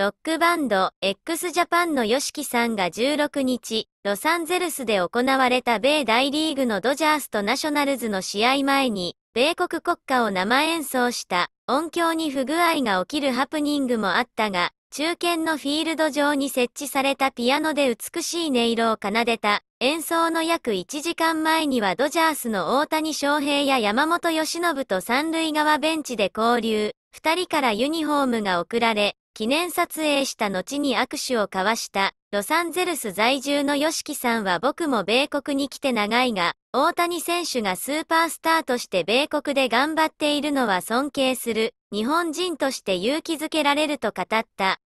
ロックバンド x ジャパンの YOSHIKI さんが16日、ロサンゼルスで行われた米大リーグのドジャースとナショナルズの試合前に、米国国歌を生演奏した音響に不具合が起きるハプニングもあったが、中堅のフィールド上に設置されたピアノで美しい音色を奏でた演奏の約1時間前にはドジャースの大谷翔平や山本由伸と三塁側ベンチで交流、二人からユニフォームが贈られ、記念撮影した後に握手を交わした、ロサンゼルス在住の吉木さんは僕も米国に来て長いが、大谷選手がスーパースターとして米国で頑張っているのは尊敬する、日本人として勇気づけられると語った。